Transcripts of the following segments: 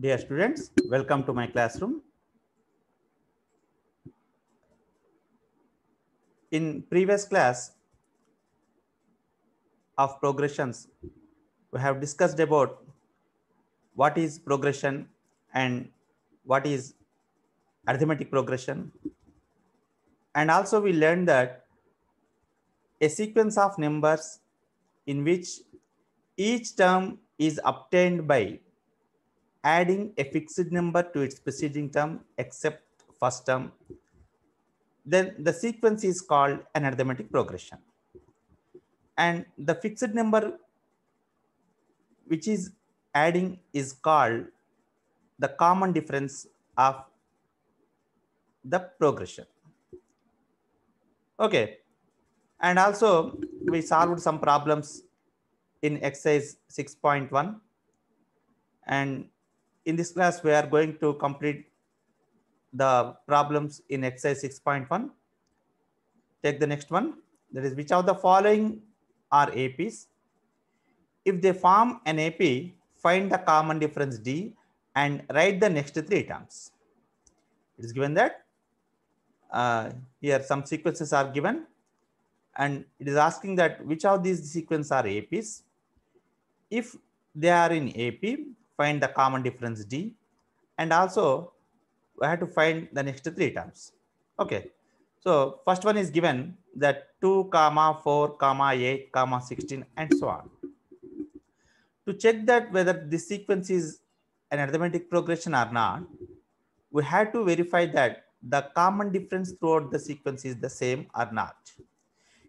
Dear students, welcome to my classroom. In previous class of progressions, we have discussed about what is progression and what is arithmetic progression. And also we learned that a sequence of numbers in which each term is obtained by adding a fixed number to its preceding term except first term, then the sequence is called an arithmetic progression. And the fixed number which is adding is called the common difference of the progression. Okay. And also we solved some problems in exercise 6.1 and in this class, we are going to complete the problems in exercise 6.1. Take the next one. That is, which of the following are APs? If they form an AP, find the common difference D and write the next three terms. It is given that uh, here some sequences are given and it is asking that which of these sequences are APs. If they are in AP, find the common difference d and also I have to find the next three terms. Okay. So first one is given that 2 comma 4 comma 8 comma 16 and so on. To check that whether this sequence is an arithmetic progression or not, we have to verify that the common difference throughout the sequence is the same or not.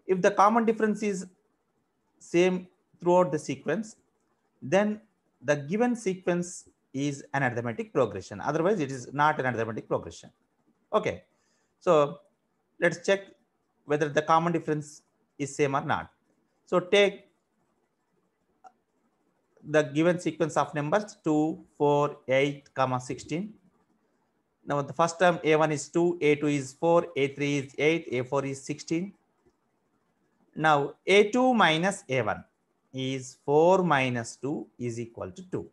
If the common difference is same throughout the sequence, then the given sequence is an arithmetic progression. Otherwise, it is not an arithmetic progression. Okay, so let's check whether the common difference is same or not. So take the given sequence of numbers 2, 4, 8, comma 16. Now the first term A1 is 2, A2 is 4, A3 is 8, A4 is 16. Now A2 minus A1 is 4 minus 2 is equal to 2.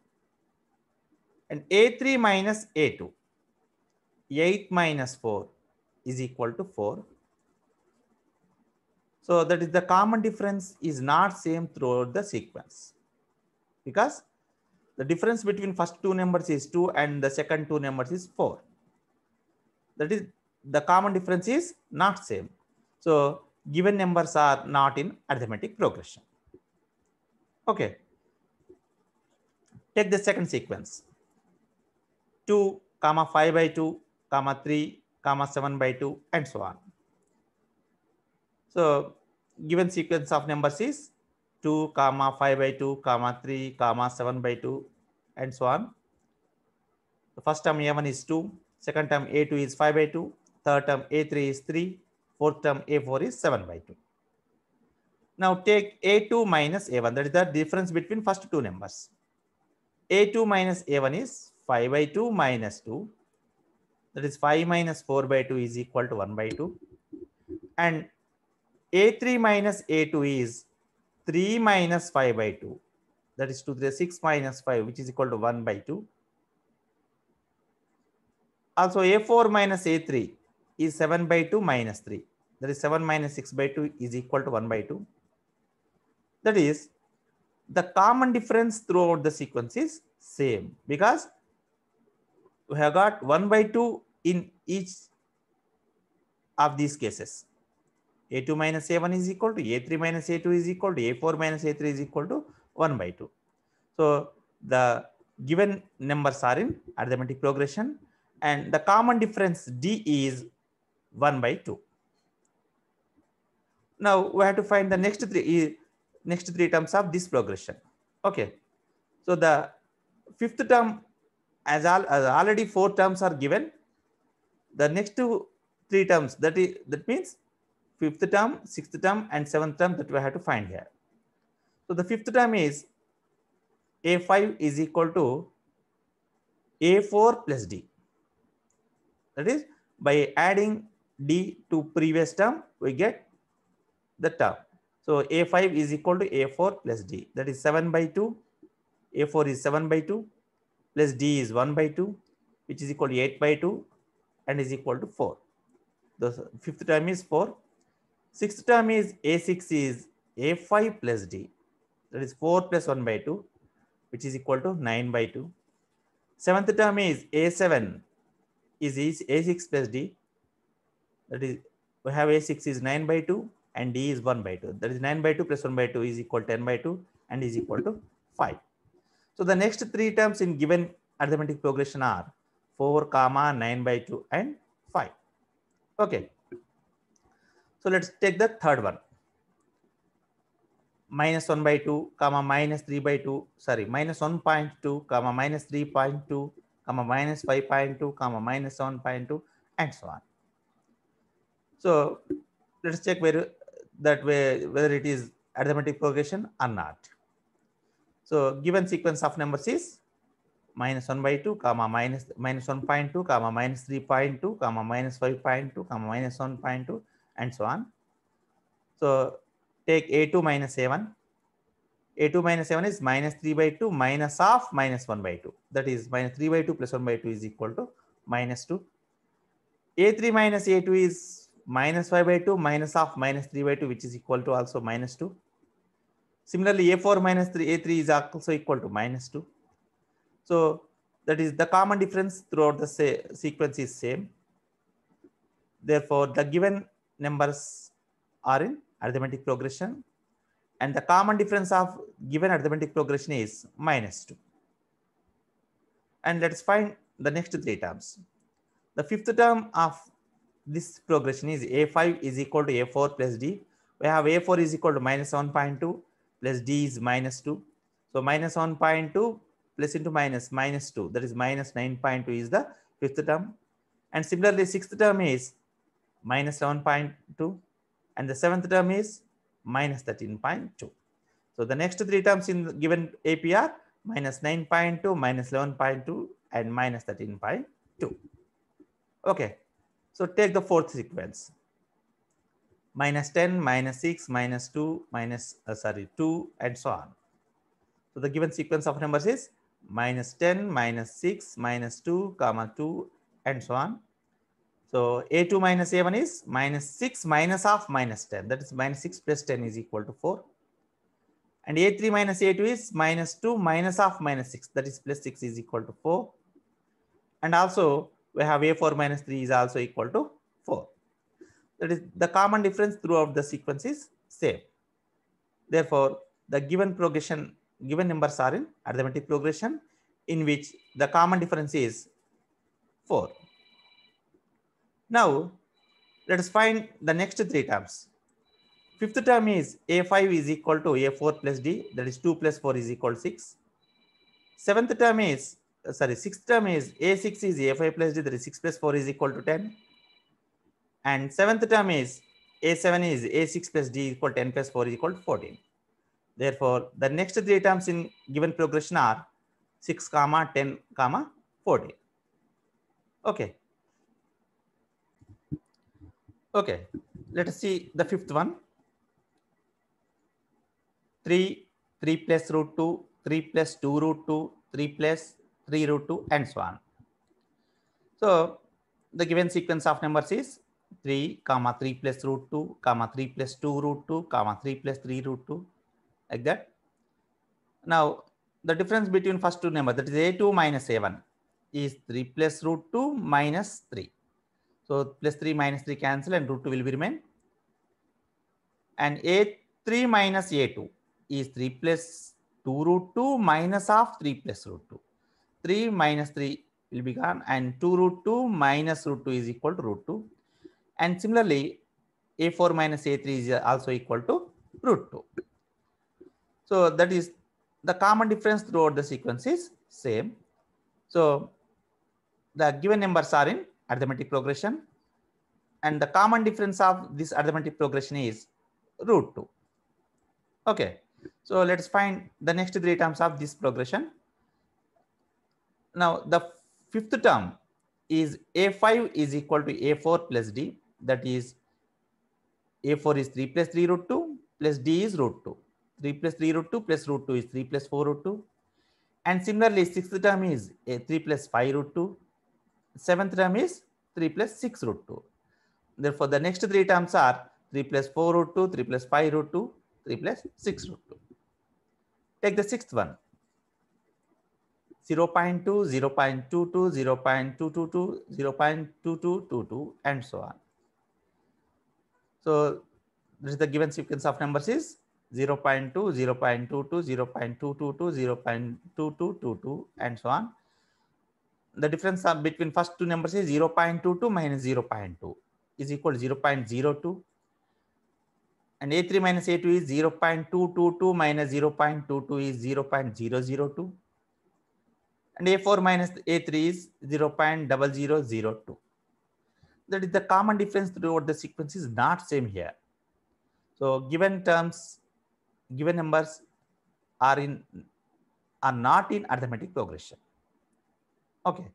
And A3 minus A2, 8 minus 4 is equal to 4. So that is the common difference is not same throughout the sequence because the difference between first two numbers is 2 and the second two numbers is 4. That is the common difference is not same. So given numbers are not in arithmetic progression. Okay. Take the second sequence. 2, comma 5 by 2, comma 3, comma 7 by 2, and so on. So given sequence of numbers is 2, comma 5 by 2, comma 3, comma 7 by 2, and so on. The first term A1 is 2, second term A2 is 5 by 2, third term A3 is 3, fourth term A4 is 7 by 2. Now take A2 minus A1. That is the difference between first two numbers. A2 minus A1 is 5 by 2 minus 2. That is 5 minus 4 by 2 is equal to 1 by 2. And A3 minus A2 is 3 minus 5 by 2. That is 2 to 6 minus 5, which is equal to 1 by 2. Also A4 minus A3 is 7 by 2 minus 3. That is 7 minus 6 by 2 is equal to 1 by 2. That is, the common difference throughout the sequence is same because we have got 1 by 2 in each of these cases. A2 minus A1 is equal to A3 minus A2 is equal to A4 minus A3 is equal to 1 by 2. So the given numbers are in arithmetic progression and the common difference D is 1 by 2. Now we have to find the next three next three terms of this progression. Okay. So the fifth term, as, al as already four terms are given, the next two three terms, that, is, that means fifth term, sixth term, and seventh term that we have to find here. So the fifth term is A5 is equal to A4 plus D. That is, by adding D to previous term, we get the term. So A5 is equal to A4 plus D. That is 7 by 2. A4 is 7 by 2 plus D is 1 by 2, which is equal to 8 by 2 and is equal to 4. The fifth term is 4. Sixth term is A6 is A5 plus D. That is 4 plus 1 by 2, which is equal to 9 by 2. Seventh term is A7 is A6 plus D. That is, we have A6 is 9 by 2 and d is 1 by 2. That is 9 by 2 plus 1 by 2 is equal to 10 by 2 and is equal to 5. So the next three terms in given arithmetic progression are 4 comma 9 by 2 and 5. Okay. So let's take the third one. Minus 1 by 2 comma minus 3 by 2 sorry minus 1.2 comma minus 3.2 comma minus 5.2 comma minus 7.2 and so on. So let's check where that way whether it is arithmetic progression or not. So given sequence of numbers is minus 1 by 2 comma minus minus 1.2 comma minus 3.2 comma minus 5.2 comma minus 1.2 and so on. So take a2 minus a1. a2 minus a1 is minus 3 by 2 minus half minus 1 by 2. That is minus 3 by 2 plus 1 by 2 is equal to minus 2. a3 minus a2 is minus 5 by 2 minus half minus 3 by 2 which is equal to also minus 2. Similarly, a4 minus 3, a3 is also equal to minus 2. So that is the common difference throughout the sequence is same. Therefore, the given numbers are in arithmetic progression and the common difference of given arithmetic progression is minus 2. And let's find the next three terms. The fifth term of this progression is a5 is equal to a4 plus d. We have a4 is equal to minus 1.2 plus d is minus 2. So minus 1.2 plus into minus minus 2 that is minus 9.2 is the fifth term. And similarly sixth term is minus 1.2 and the seventh term is minus 13.2. So the next three terms in given APR minus 9.2, minus 11.2 and minus 13.2. Okay. So take the fourth sequence. Minus 10, minus 6, minus 2, minus, uh, sorry, 2, and so on. So the given sequence of numbers is minus 10, minus 6, minus 2, comma 2, and so on. So A2 minus A1 is minus 6 minus half minus 10. That is minus 6 plus 10 is equal to 4. And A3 minus A2 is minus 2 minus half minus 6. That is plus 6 is equal to 4. And also we have a4 minus 3 is also equal to 4. That is the common difference throughout the sequence is same. Therefore, the given progression, given numbers are in arithmetic progression in which the common difference is 4. Now, let us find the next three terms. Fifth term is A5 is equal to A4 plus D, that is 2 plus 4 is equal to 6. Seventh term is sorry, sixth term is A6 is A5 plus D, that is 6 plus 4 is equal to 10. And seventh term is A7 is A6 plus D equal 10 plus 4 is equal to 14. Therefore, the next three terms in given progression are 6 comma 10 comma 14. Okay. Okay. Let us see the fifth one. 3, 3 plus root 2, 3 plus 2 root 2, 3 plus 3 root 2 and so on. So the given sequence of numbers is 3 comma 3 plus root 2 comma 3 plus 2 root 2 comma 3 plus 3 root 2 like that. Now the difference between first two numbers that is a2 minus a1 is 3 plus root 2 minus 3. So plus 3 minus 3 cancel and root 2 will remain. And a3 minus a2 is 3 plus 2 root 2 minus of 3 plus root 2. 3 minus 3 will be gone and 2 root 2 minus root 2 is equal to root 2. And similarly, a4 minus a3 is also equal to root 2. So that is the common difference throughout the sequence is same. So the given numbers are in arithmetic progression and the common difference of this arithmetic progression is root 2. Okay, so let's find the next three terms of this progression. Now the fifth term is A5 is equal to A4 plus D. That is A4 is 3 plus 3 root 2 plus D is root 2. 3 plus 3 root 2 plus root 2 is 3 plus 4 root 2. And similarly, sixth term is a 3 plus 5 root 2. Seventh term is 3 plus 6 root 2. Therefore, the next three terms are 3 plus 4 root 2, 3 plus 5 root 2, 3 plus 6 root 2. Take the sixth one. 0.2, 0.22, 0.222, 0.2222, and so on. So this is the given sequence of numbers is 0 0.2, 0.22, 0 0.222, 0.2222, and so on. The difference between first two numbers is 0 0.22 minus 0 0.2 is equal to 0 0.02. And A3 minus A2 is 0 0.222 minus 0 0.22 is 0 0.002 and a4 minus a3 is 0 0.0002. That is the common difference throughout the sequence is not same here. So given terms, given numbers are in are not in arithmetic progression. Okay.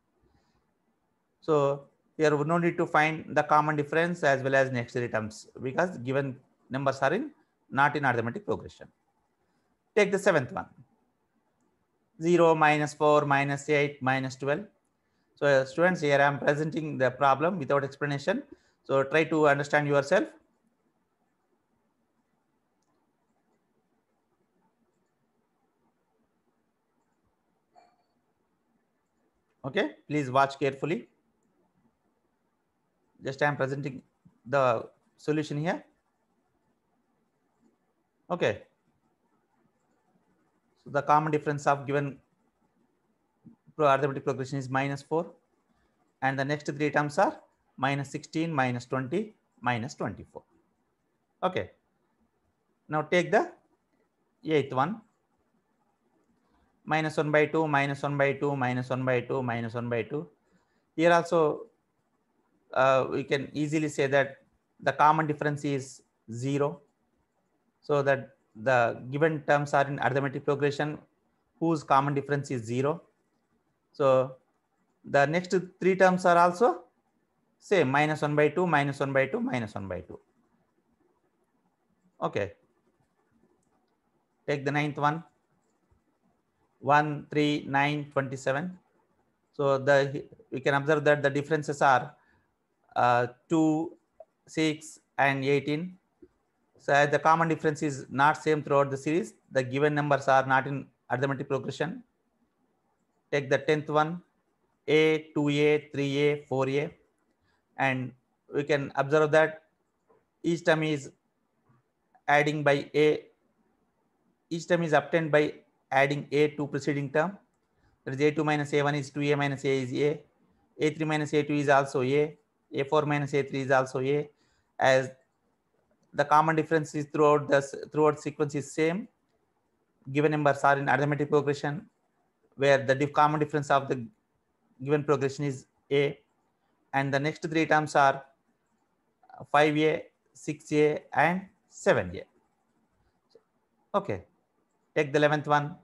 So here we no need to find the common difference as well as necessary terms because given numbers are in not in arithmetic progression. Take the seventh one. 0, minus 4, minus 8, minus 12. So uh, students, here I am presenting the problem without explanation. So try to understand yourself. Okay, please watch carefully. Just I am presenting the solution here. Okay the common difference of given arithmetic progression is minus 4 and the next three terms are minus 16, minus 20, minus 24. Okay. Now take the eighth one. Minus 1 by 2, minus 1 by 2, minus 1 by 2, minus 1 by 2. Here also uh, we can easily say that the common difference is 0. So that the given terms are in arithmetic progression whose common difference is zero. So the next three terms are also same minus 1 by 2, minus 1 by 2, minus 1 by 2. Okay. Take the ninth one. 1, 3, 9, 27. So the we can observe that the differences are uh, 2, 6, and 18. So as the common difference is not same throughout the series, the given numbers are not in arithmetic progression. Take the 10th one, A, 2A, 3A, 4A. And we can observe that each term is adding by A. Each term is obtained by adding A to preceding term. That is A2 minus A1 is 2A minus A is A. A3 minus A2 is also A. A4 minus A3 is also A. As the common difference is throughout the throughout sequence is same. Given numbers are in arithmetic progression, where the common difference of the given progression is a, and the next three terms are 5a, 6a, and 7a. Okay, take the 11th one,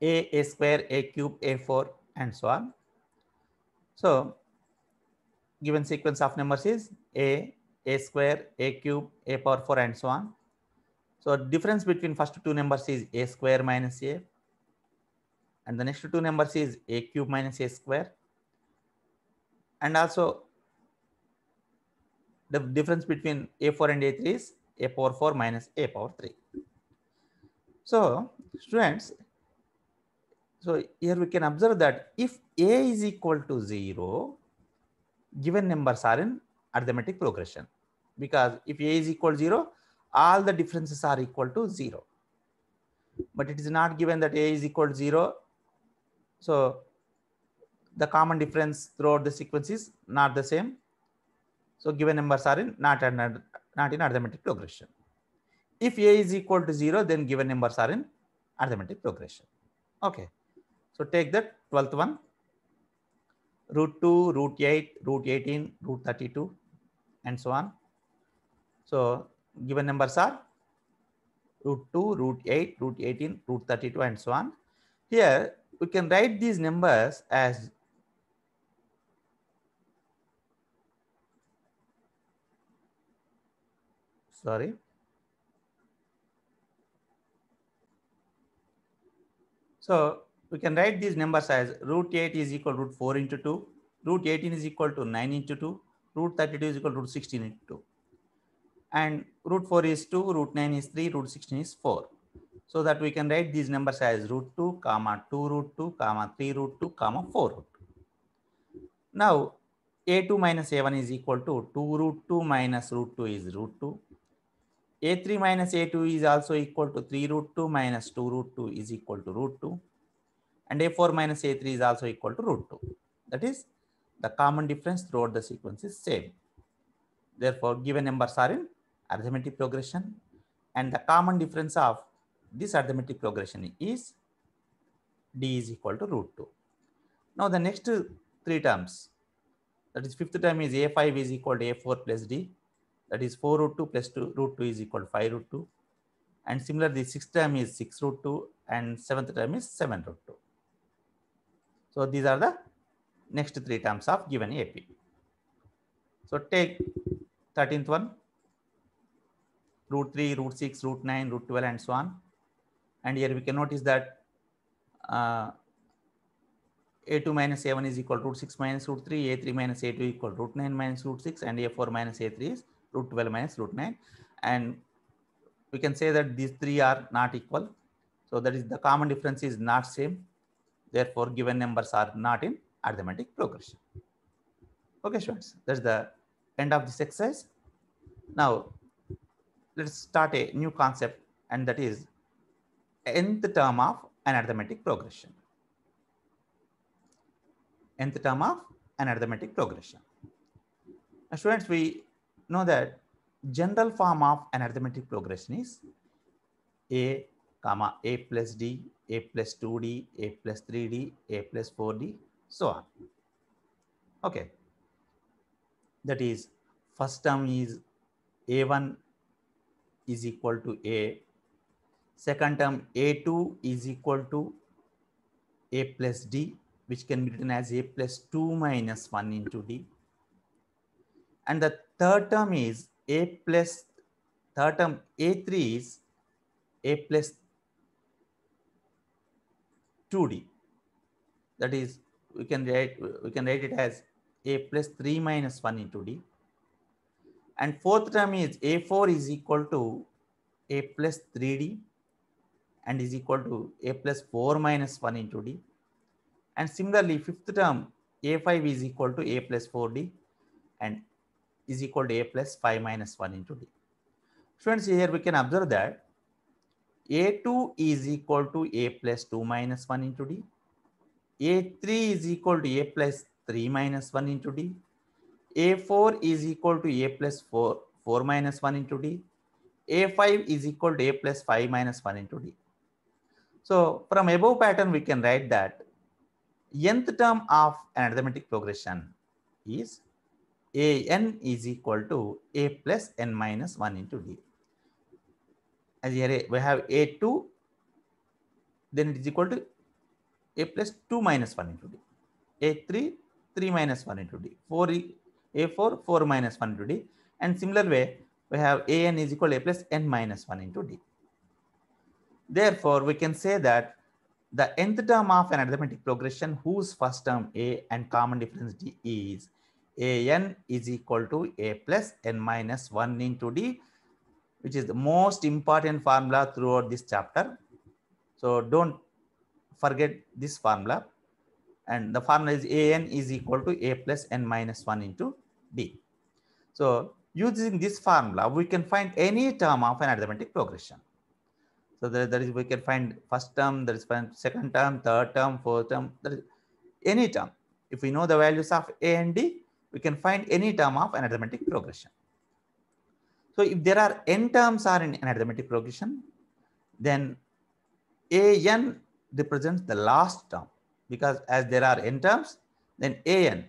a, a square, a cube, a4, and so on. So, given sequence of numbers is a, a square, a cube, a power 4 and so on. So difference between first two numbers is a square minus a and the next two numbers is a cube minus a square and also the difference between a4 and a3 is a power 4 minus a power 3. So students, so here we can observe that if a is equal to 0, given numbers are in arithmetic progression because if a is equal to 0, all the differences are equal to 0. But it is not given that a is equal to 0. So the common difference throughout the sequence is not the same. So given numbers are in not, an, not in arithmetic progression. If a is equal to 0, then given numbers are in arithmetic progression. Okay. So take that 12th one. Root 2, root 8, root 18, root 32, and so on. So given numbers are root 2, root 8, root 18, root 32 and so on. Here we can write these numbers as sorry So we can write these numbers as root 8 is equal to root 4 into 2, root 18 is equal to 9 into 2, root 32 is equal to root 16 into 2 and root 4 is 2, root 9 is 3, root 16 is 4. So that we can write these numbers as root 2, comma 2, root 2, comma 3, root 2, comma 4 root 2. Now, a2 minus a1 is equal to 2 root 2 minus root 2 is root 2. a3 minus a2 is also equal to 3 root 2 minus 2 root 2 is equal to root 2. And a4 minus a3 is also equal to root 2. That is, the common difference throughout the sequence is same. Therefore, given numbers are in arithmetic progression and the common difference of this arithmetic progression is d is equal to root 2. Now the next three terms that is fifth term is a5 is equal to a4 plus d that is 4 root 2 plus 2 root 2 is equal to 5 root 2 and similarly sixth term is 6 root 2 and seventh term is 7 root 2. So these are the next three terms of given AP. So take 13th one root 3, root 6, root 9, root 12, and so on. And here we can notice that uh, a2 minus a1 is equal to root 6 minus root 3, a3 minus a2 equal to root 9 minus root 6, and a4 minus a3 is root 12 minus root 9. And we can say that these three are not equal. So that is the common difference is not same. Therefore, given numbers are not in arithmetic progression. Okay, students, that's the end of this exercise. Now, let's start a new concept and that is in the term of an arithmetic progression. In the term of an arithmetic progression. Now students, we know that general form of an arithmetic progression is a comma a plus d, a plus 2d, a plus 3d, a plus 4d, so on. Okay. That is, first term is a1 is equal to a. Second term a2 is equal to a plus d which can be written as a plus 2 minus 1 into d. And the third term is a plus, third term a3 is a plus 2d. That is, we can write, we can write it as a plus 3 minus 1 into d. And fourth term is A4 is equal to A plus 3D and is equal to A plus 4 minus 1 into D. And similarly, fifth term A5 is equal to A plus 4D and is equal to A plus 5 minus 1 into D. Friends, here we can observe that A2 is equal to A plus 2 minus 1 into D. A3 is equal to A plus 3 minus 1 into D a4 is equal to a plus 4, 4 minus 1 into d. a5 is equal to a plus 5 minus 1 into d. So from above pattern, we can write that nth term of an arithmetic progression is an is equal to a plus n minus 1 into d. As here we have a2, then it is equal to a plus 2 minus 1 into d. a3, 3 minus 1 into d. 4 a4 4 minus 1 into d and similar way we have an is equal to a plus n minus 1 into d. Therefore, we can say that the nth term of an arithmetic progression whose first term a and common difference d is an is equal to a plus n minus 1 into d which is the most important formula throughout this chapter. So don't forget this formula and the formula is an is equal to a plus n minus 1 into B. So using this formula, we can find any term of an arithmetic progression. So there, there is, we can find first term, there is second term, third term, fourth term, any term. If we know the values of A and D, we can find any term of an arithmetic progression. So if there are n terms are in an arithmetic progression, then an represents the last term because as there are n terms, then an,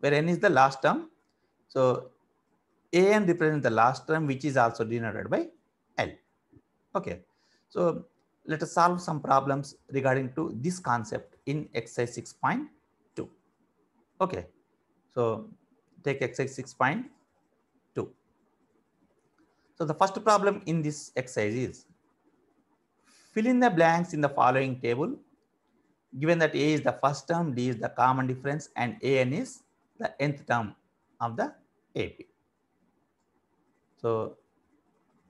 where n is the last term, so an represents the last term, which is also denoted by L. Okay. So let us solve some problems regarding to this concept in exercise 6.2. Okay. So take exercise 6.2. So the first problem in this exercise is fill in the blanks in the following table. Given that A is the first term, D is the common difference, and AN is the nth term of the AP. So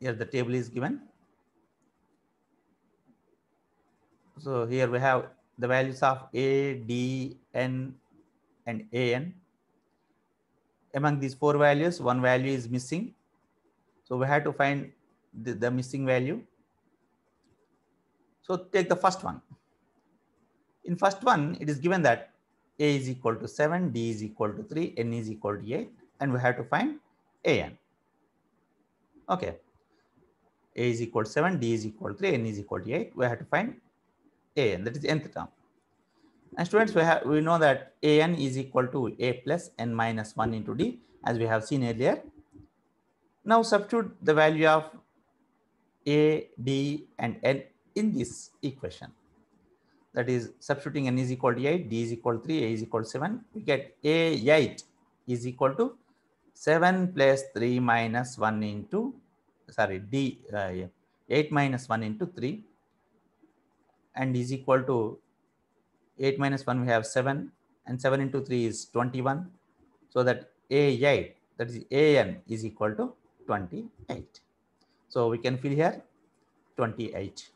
here the table is given. So here we have the values of A, D, N, and AN. Among these four values, one value is missing. So we have to find the, the missing value. So take the first one. In first one, it is given that A is equal to 7, D is equal to 3, N is equal to 8 and we have to find an. Okay. a is equal to 7, d is equal to 3, n is equal to 8. We have to find an, that is nth term. And students, we, have, we know that an is equal to a plus n minus 1 into d as we have seen earlier. Now substitute the value of a, d and n in this equation. That is substituting n is equal to 8, d is equal to 3, a is equal to 7. We get a8 is equal to 7 plus 3 minus 1 into, sorry, D, uh, 8 minus 1 into 3 and is equal to 8 minus 1 we have 7 and 7 into 3 is 21. So that A8 that is AN is equal to 28. So we can fill here 28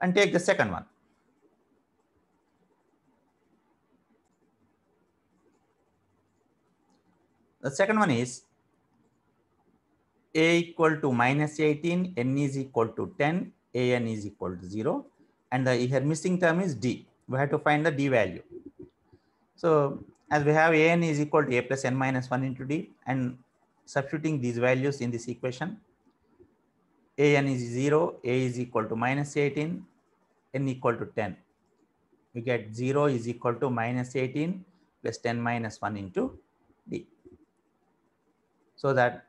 and take the second one. The second one is a equal to minus 18, n is equal to 10, an is equal to 0. And the here missing term is d. We have to find the d value. So as we have an is equal to a plus n minus 1 into d and substituting these values in this equation, an is 0, a is equal to minus 18, n equal to 10. We get 0 is equal to minus 18 plus 10 minus 1 into d so that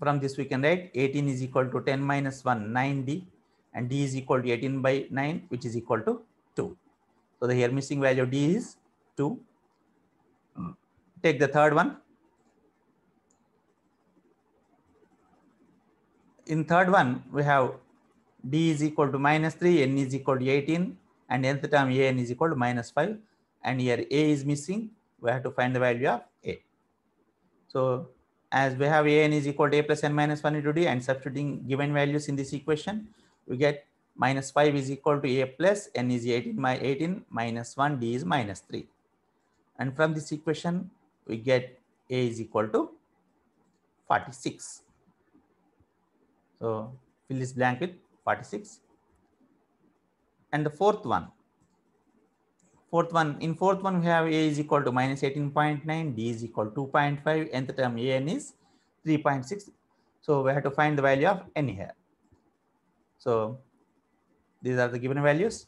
from this we can write 18 is equal to 10 minus 1 9d and d is equal to 18 by 9 which is equal to 2 so the here missing value d is 2 take the third one in third one we have d is equal to minus 3 n is equal to 18 and nth term a n is equal to minus 5 and here a is missing we have to find the value of so as we have an is equal to a plus n minus 1 into d and substituting given values in this equation, we get minus 5 is equal to a plus n is 18 by 18 minus 1 d is minus 3. And from this equation, we get a is equal to 46. So fill this blank with 46. And the fourth one, fourth one, in fourth one, we have A is equal to minus 18.9, D is equal to 2.5, nth term An is 3.6. So we have to find the value of N here. So these are the given values.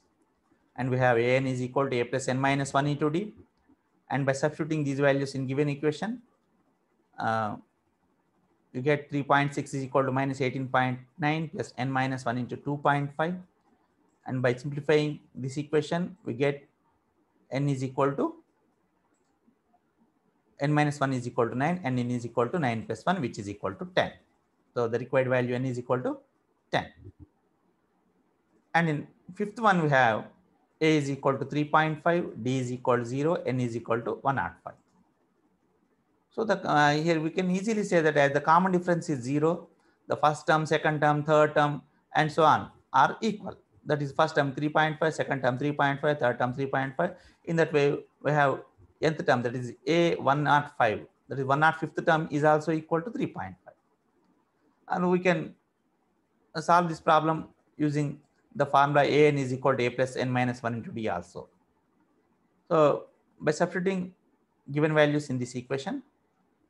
And we have An is equal to A plus N minus 1 into D. And by substituting these values in given equation, uh, you get 3.6 is equal to minus 18.9 plus N minus 1 into 2.5. And by simplifying this equation, we get n is equal to n minus 1 is equal to 9 and n is equal to 9 plus 1 which is equal to 10. So the required value n is equal to 10. And in fifth one we have a is equal to 3.5, d is equal to 0, n is equal to five. So the, uh, here we can easily say that as the common difference is 0, the first term, second term, third term and so on are equal that is first term 3.5, second term 3.5, third term 3.5. In that way, we have nth term that is A105. That is 105th term is also equal to 3.5. And we can solve this problem using the formula an is equal to a plus n minus 1 into d also. So by substituting given values in this equation,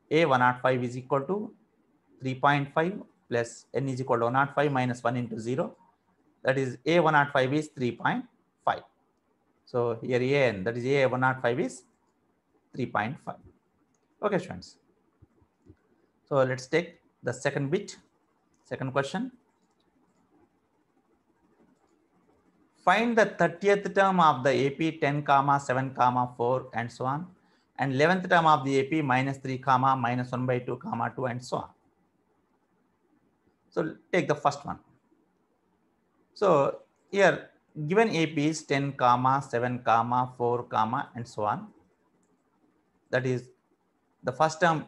a105 is equal to 3.5 plus n is equal to 105 minus 1 into 0 that is A105 is 3.5. So here AN, that is A105 is 3.5. Okay, students. So let's take the second bit, second question. Find the 30th term of the AP 10 comma 7 comma 4 and so on and 11th term of the AP minus 3 comma minus 1 by 2 comma 2 and so on. So take the first one. So here given AP is 10 comma, 7 comma, 4 comma, and so on. That is the first term.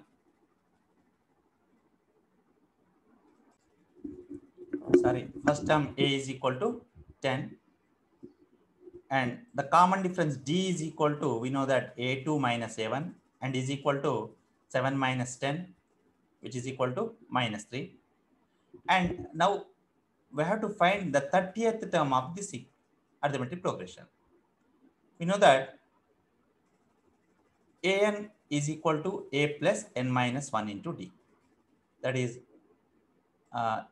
Sorry, first term A is equal to 10. And the common difference D is equal to, we know that A2 minus A1 and is equal to 7 minus 10, which is equal to minus 3. And now we have to find the 30th term of this arithmetic progression. We know that an is equal to a plus n minus 1 into d. That is, uh,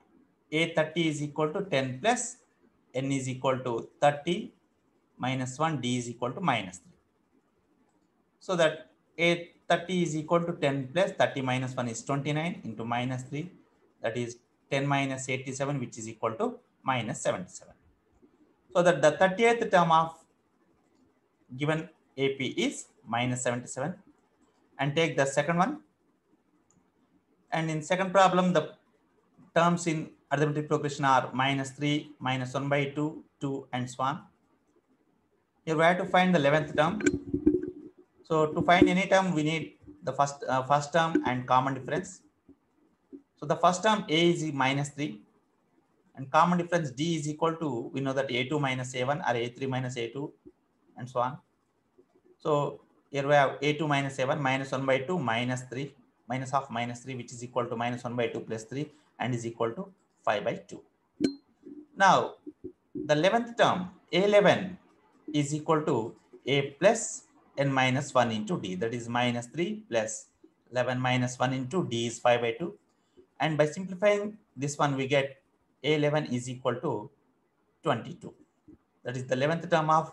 a30 is equal to 10 plus n is equal to 30 minus 1, d is equal to minus 3. So that a30 is equal to 10 plus 30 minus 1 is 29 into minus 3, that is 10 minus 87, which is equal to minus 77. So that the 30th term of given AP is minus 77 and take the second one. And in second problem, the terms in arithmetic progression are minus 3, minus 1 by 2, 2 and so on. Here we have to find the 11th term. So to find any term, we need the first, uh, first term and common difference. So the first term a is minus 3 and common difference d is equal to, we know that a2 minus a1 or a3 minus a2 and so on. So here we have a2 minus a1 minus 1 by 2 minus 3 minus half minus 3 which is equal to minus 1 by 2 plus 3 and is equal to 5 by 2. Now the 11th term a11 is equal to a plus n minus 1 into d that is minus 3 plus 11 minus 1 into d is 5 by 2 and by simplifying this one, we get A11 is equal to 22. That is the 11th term of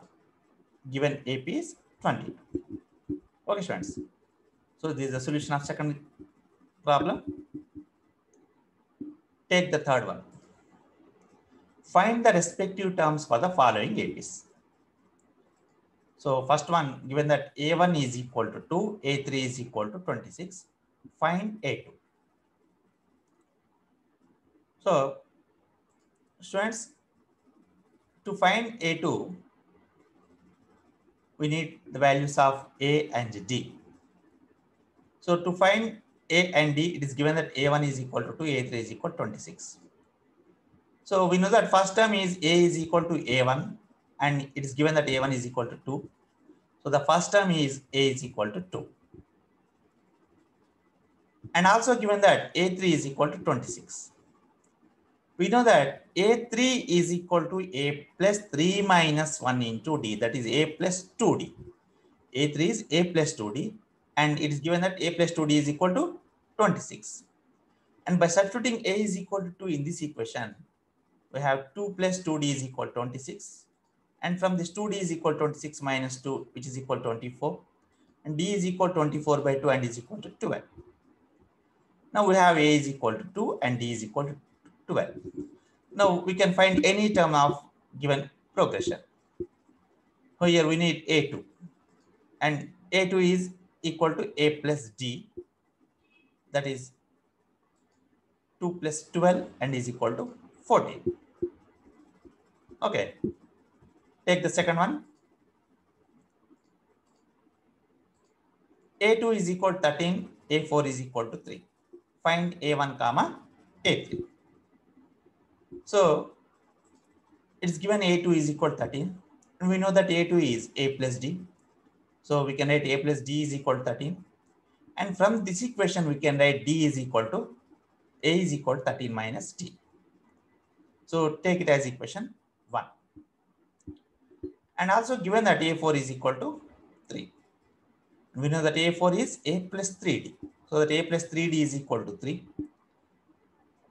given AP is 20. Okay, students. So this is the solution of second problem. Take the third one. Find the respective terms for the following APs. So first one, given that A1 is equal to 2, A3 is equal to 26, find A2. So students, to find A2, we need the values of A and D. So to find A and D, it is given that A1 is equal to 2, A3 is equal to 26. So we know that first term is A is equal to A1 and it is given that A1 is equal to 2. So the first term is A is equal to 2. And also given that A3 is equal to 26 we know that A3 is equal to A plus 3 minus 1 into D. That is A plus 2D. A3 is A plus 2D. And it is given that A plus 2D is equal to 26. And by substituting A is equal to 2 in this equation, we have 2 plus 2D is equal to 26. And from this 2D is equal to 26 minus 2, which is equal to 24. And D is equal to 24 by 2 and is equal to 12. Now we have A is equal to 2 and D is equal to 12. Now we can find any term of given progression. Here we need A2 and A2 is equal to A plus D that is 2 plus 12 and is equal to 14. Okay, take the second one. A2 is equal to 13, A4 is equal to 3. Find A1 comma A3. So it's given A2 is equal to 13. And we know that A2 is A plus D. So we can write A plus D is equal to 13. And from this equation, we can write D is equal to A is equal to 13 minus D. So take it as equation 1. And also given that A4 is equal to 3. We know that A4 is A plus 3D. So that A plus 3D is equal to 3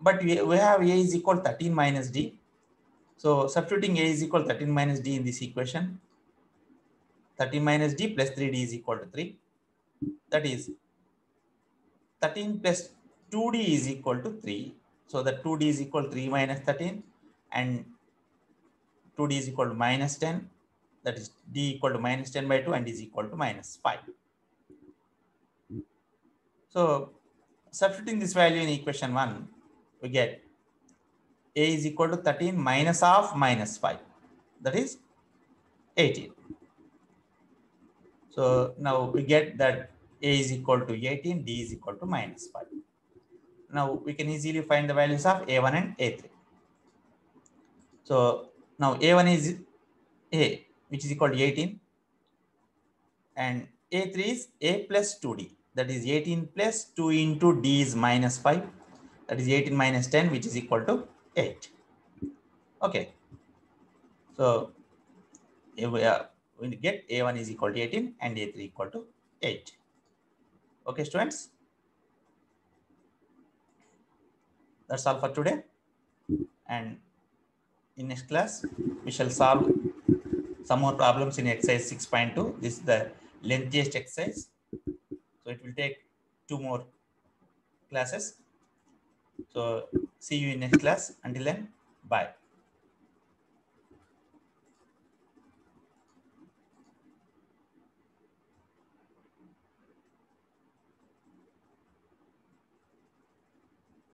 but we, have a is equal 13 minus d. So substituting a is equal 13 minus d in this equation, 13 minus d plus 3d is equal to 3. That is 13 plus 2d is equal to 3. So the 2d is equal to 3 minus 13 and 2d is equal to minus 10. That is d equal to minus 10 by 2 and is equal to minus 5. So substituting this value in equation 1, we get a is equal to 13 minus half minus 5. That is 18. So now we get that a is equal to 18, d is equal to minus 5. Now we can easily find the values of a1 and a3. So now a1 is a, which is equal to 18. And a3 is a plus 2d. That is 18 plus 2 into d is minus 5 that is 18 minus 10, which is equal to 8. Okay. So if we are going to get A1 is equal to 18 and A3 equal to 8. Okay, students. That's all for today. And in next class, we shall solve some more problems in exercise 6.2. This is the lengthiest exercise. So it will take two more classes. So see you in next class. Until then, bye.